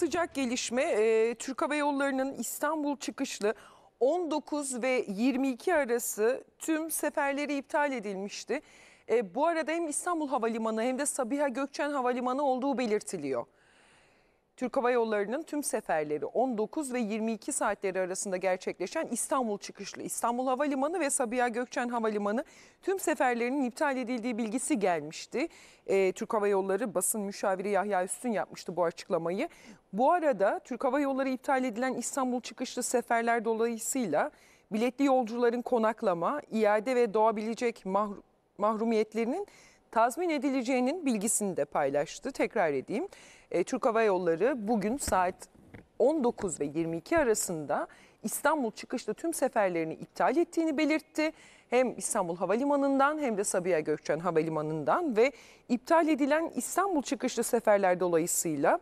Sıcak gelişme e, Türk Hava Yolları'nın İstanbul çıkışlı 19 ve 22 arası tüm seferleri iptal edilmişti. E, bu arada hem İstanbul Havalimanı hem de Sabiha Gökçen Havalimanı olduğu belirtiliyor. Türk Hava Yolları'nın tüm seferleri 19 ve 22 saatleri arasında gerçekleşen İstanbul çıkışlı İstanbul Havalimanı ve Sabiha Gökçen Havalimanı tüm seferlerinin iptal edildiği bilgisi gelmişti. Ee, Türk Hava Yolları basın müşaviri Yahya Üstün yapmıştı bu açıklamayı. Bu arada Türk Hava Yolları iptal edilen İstanbul çıkışlı seferler dolayısıyla biletli yolcuların konaklama, iade ve doğabilecek mahrumiyetlerinin tazmin edileceğinin bilgisini de paylaştı. Tekrar edeyim. E, Türk Hava Yolları bugün saat 19 ve 22 arasında İstanbul çıkışlı tüm seferlerini iptal ettiğini belirtti. Hem İstanbul Havalimanı'ndan hem de Sabiha Gökçen Havalimanı'ndan ve iptal edilen İstanbul çıkışlı seferler dolayısıyla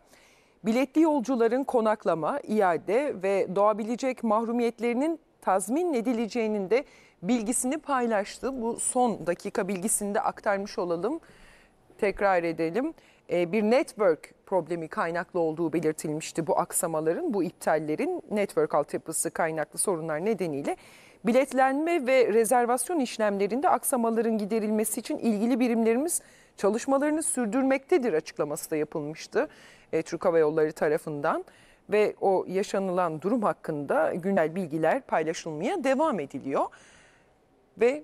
biletli yolcuların konaklama, iade ve doğabilecek mahrumiyetlerinin tazmin edileceğinin de bilgisini paylaştı. Bu son dakika bilgisini de aktarmış olalım. Tekrar edelim. Ee, bir network problemi kaynaklı olduğu belirtilmişti bu aksamaların, bu iptallerin network altyapısı kaynaklı sorunlar nedeniyle biletlenme ve rezervasyon işlemlerinde aksamaların giderilmesi için ilgili birimlerimiz çalışmalarını sürdürmektedir açıklaması da yapılmıştı e, Türk Hava Yolları tarafından ve o yaşanılan durum hakkında güncel bilgiler paylaşılmaya devam ediliyor. Ve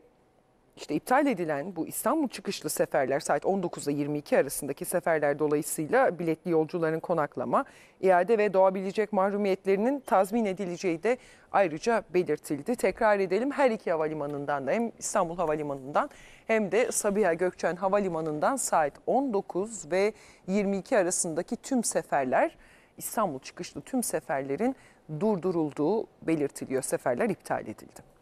işte iptal edilen bu İstanbul çıkışlı seferler saat 19'da 22 arasındaki seferler dolayısıyla biletli yolcuların konaklama, iade ve doğabilecek mahrumiyetlerinin tazmin edileceği de ayrıca belirtildi. Tekrar edelim her iki havalimanından da hem İstanbul Havalimanı'ndan hem de Sabiha Gökçen Havalimanı'ndan saat 19 ve 22 arasındaki tüm seferler İstanbul çıkışlı tüm seferlerin durdurulduğu belirtiliyor. Seferler iptal edildi.